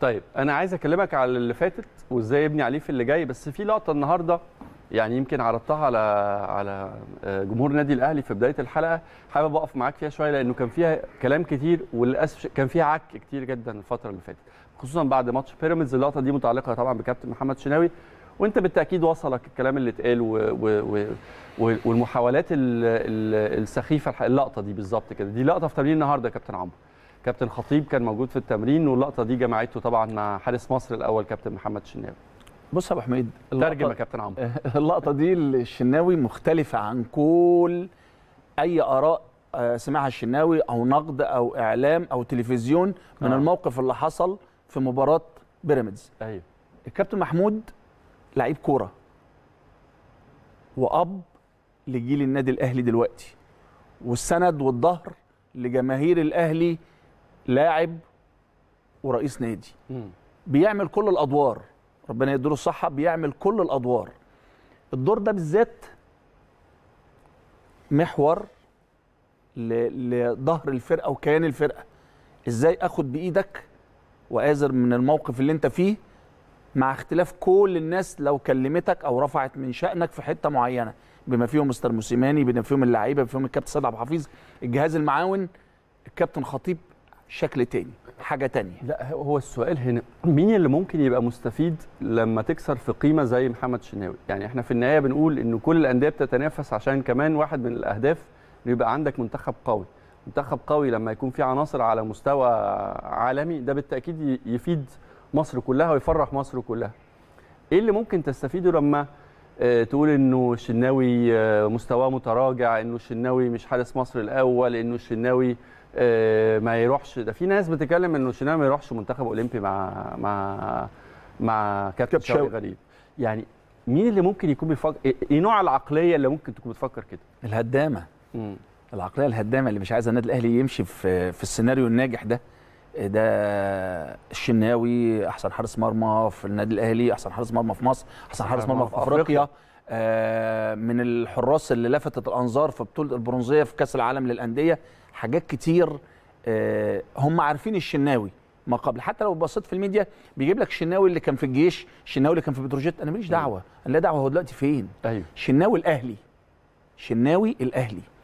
طيب انا عايز اكلمك على اللي فاتت وازاي ابني عليه في اللي جاي بس في لقطه النهارده يعني يمكن عرضتها على على آه، جمهور النادي الاهلي في بدايه الحلقه حابب اقف معاك فيها شويه لانه كان فيها كلام كتير وللاسف كان فيها عك كتير جدا الفتره اللي فاتت خصوصا بعد ماتش بيراميدز اللقطه دي متعلقه طبعا بكابتن محمد شناوي وانت بالتاكيد وصلك الكلام اللي اتقال والمحاولات السخيفه اللقطه دي بالظبط كده دي لقطه في تمرين النهارده يا كابتن عمرو كابتن خطيب كان موجود في التمرين واللقطه دي جمعته طبعا مع حارس مصر الاول كابتن محمد شناوي بص يا ابو حميد ترجم يا كابتن عمرو اللقطه دي للشناوي مختلفه عن كل اي اراء آه، سمعها الشناوي او نقد او اعلام او تلفزيون من آه. الموقف اللي حصل في مباراه بيراميدز ايوه الكابتن محمود لعيب كوره واب لجيل النادي الاهلي دلوقتي والسند والظهر لجماهير الاهلي لاعب ورئيس نادي بيعمل كل الادوار ربنا يديله الصحه بيعمل كل الادوار الدور ده بالذات محور لظهر الفرقه وكيان الفرقه ازاي اخد بايدك وازر من الموقف اللي انت فيه مع اختلاف كل الناس لو كلمتك او رفعت من شانك في حته معينه بما فيهم مستر موسيماني بما فيهم اللعيبه بما فيهم الكابتن سيد عبد الحفيظ الجهاز المعاون الكابتن خطيب شكل تاني حاجه تانية لا هو السؤال هنا مين اللي ممكن يبقى مستفيد لما تكسر في قيمه زي محمد شناوي يعني احنا في النهايه بنقول ان كل الانديه بتتنافس عشان كمان واحد من الاهداف انه يبقى عندك منتخب قوي منتخب قوي لما يكون في عناصر على مستوى عالمي ده بالتاكيد يفيد مصر كلها ويفرح مصر كلها ايه اللي ممكن تستفيده لما آه، تقول انه الشناوي آه، مستواه متراجع انه الشناوي مش حارس مصر الاول انه الشناوي آه، ما يروحش ده في ناس بتتكلم انه شناوي ما يروحش منتخب اولمبي مع مع مع كابتن شوقي غريب يعني مين اللي ممكن يكون بيفكر إيه،, ايه نوع العقليه اللي ممكن تكون بتفكر كده الهدامه مم. العقليه الهدامه اللي مش عايزه النادي الاهلي يمشي في في السيناريو الناجح ده ده الشناوي احسن حارس مرمى في النادي الاهلي احسن حارس مرمى في مصر احسن حارس مرمى في افريقيا آه، من الحراس اللي لفتت الانظار في بطوله البرونزيه في كاس العالم للانديه حاجات كتير آه، هم عارفين الشناوي ما قبل حتى لو بصيت في الميديا بيجيب لك الشناوي اللي كان في الجيش الشناوي اللي كان في بتروجيت انا ماليش دعوه انا لا دعوه هو دلوقتي فين أيوه. الشناوي الاهلي شناوي الاهلي